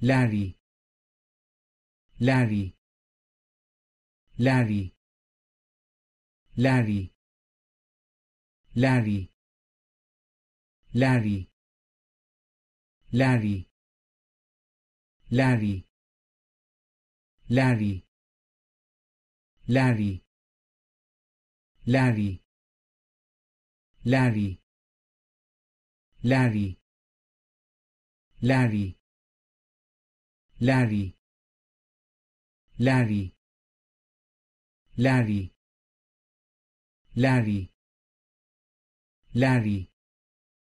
Larry Larry Larry Larry Larry Larry Larry Larry Larry Larry Larry Larry Larry Larry Larry, Larry, Larry, Larry, Larry.